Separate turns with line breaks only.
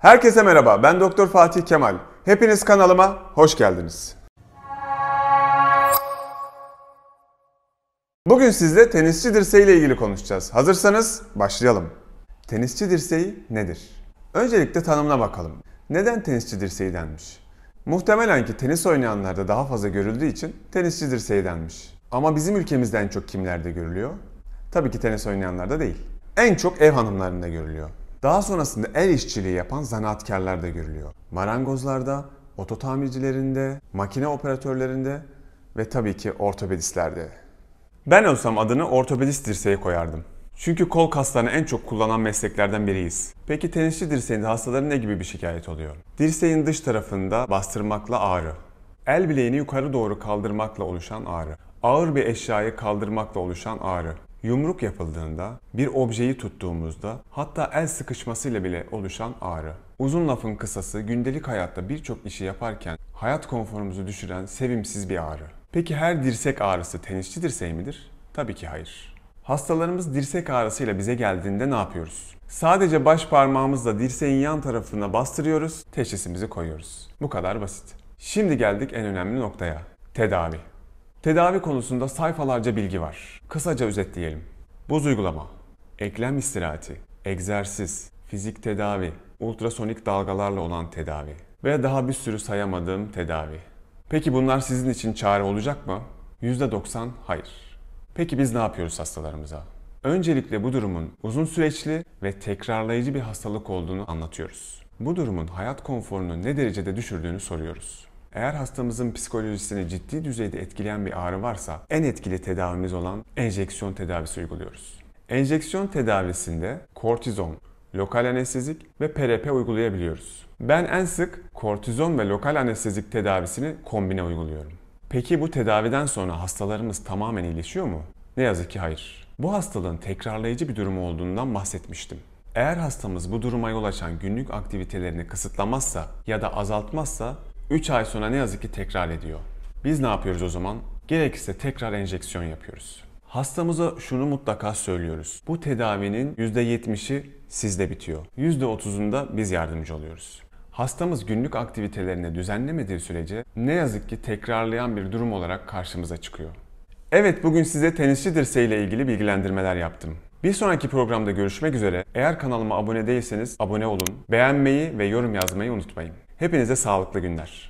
Herkese merhaba. Ben Doktor Fatih Kemal. Hepiniz kanalıma hoş geldiniz. Bugün sizle tenisçi dirseği ile ilgili konuşacağız. Hazırsanız başlayalım. Tenisçi dirseği nedir? Öncelikle tanımla bakalım. Neden tenisçi dirseği denmiş? Muhtemelen ki tenis oynayanlarda daha fazla görüldüğü için tenisçi dirseği denmiş. Ama bizim ülkemizde en çok kimlerde görülüyor? Tabii ki tenis oynayanlarda değil. En çok ev hanımlarında görülüyor. Daha sonrasında el işçiliği yapan zanaatkarlarda görülüyor. Marangozlarda, ototamircilerinde, makine operatörlerinde ve tabii ki ortopedistlerde. Ben olsam adını ortopedist dirseği koyardım. Çünkü kol kaslarını en çok kullanan mesleklerden biriyiz. Peki tenisçi dirseğinde hastaların ne gibi bir şikayet oluyor? Dirseğin dış tarafında bastırmakla ağrı. El bileğini yukarı doğru kaldırmakla oluşan ağrı. Ağır bir eşyayı kaldırmakla oluşan ağrı. Yumruk yapıldığında, bir objeyi tuttuğumuzda, hatta el sıkışmasıyla bile oluşan ağrı. Uzun lafın kısası gündelik hayatta birçok işi yaparken hayat konforumuzu düşüren sevimsiz bir ağrı. Peki her dirsek ağrısı tenisçi dirseği şey midir? Tabii ki hayır. Hastalarımız dirsek ağrısıyla bize geldiğinde ne yapıyoruz? Sadece baş parmağımızla dirseğin yan tarafına bastırıyoruz, teşhisimizi koyuyoruz. Bu kadar basit. Şimdi geldik en önemli noktaya. Tedavi. Tedavi konusunda sayfalarca bilgi var. Kısaca özetleyelim. Buz uygulama, eklem istirahati, egzersiz, fizik tedavi, ultrasonik dalgalarla olan tedavi ve daha bir sürü sayamadığım tedavi. Peki bunlar sizin için çare olacak mı? %90 hayır. Peki biz ne yapıyoruz hastalarımıza? Öncelikle bu durumun uzun süreçli ve tekrarlayıcı bir hastalık olduğunu anlatıyoruz. Bu durumun hayat konforunu ne derecede düşürdüğünü soruyoruz. Eğer hastamızın psikolojisini ciddi düzeyde etkileyen bir ağrı varsa en etkili tedavimiz olan enjeksiyon tedavisi uyguluyoruz. Enjeksiyon tedavisinde kortizon, lokal anestezik ve PRP uygulayabiliyoruz. Ben en sık kortizon ve lokal anestezik tedavisini kombine uyguluyorum. Peki bu tedaviden sonra hastalarımız tamamen iyileşiyor mu? Ne yazık ki hayır. Bu hastalığın tekrarlayıcı bir durumu olduğundan bahsetmiştim. Eğer hastamız bu duruma yol açan günlük aktivitelerini kısıtlamazsa ya da azaltmazsa 3 ay sonra ne yazık ki tekrar ediyor. Biz ne yapıyoruz o zaman? Gerekirse tekrar enjeksiyon yapıyoruz. Hastamıza şunu mutlaka söylüyoruz. Bu tedavinin %70'i sizde bitiyor. %30'unda biz yardımcı oluyoruz. Hastamız günlük aktivitelerini düzenlemediği sürece ne yazık ki tekrarlayan bir durum olarak karşımıza çıkıyor. Evet bugün size tenisçi dirseğiyle ilgili bilgilendirmeler yaptım. Bir sonraki programda görüşmek üzere. Eğer kanalıma abone değilseniz abone olun, beğenmeyi ve yorum yazmayı unutmayın. Hepinize sağlıklı günler.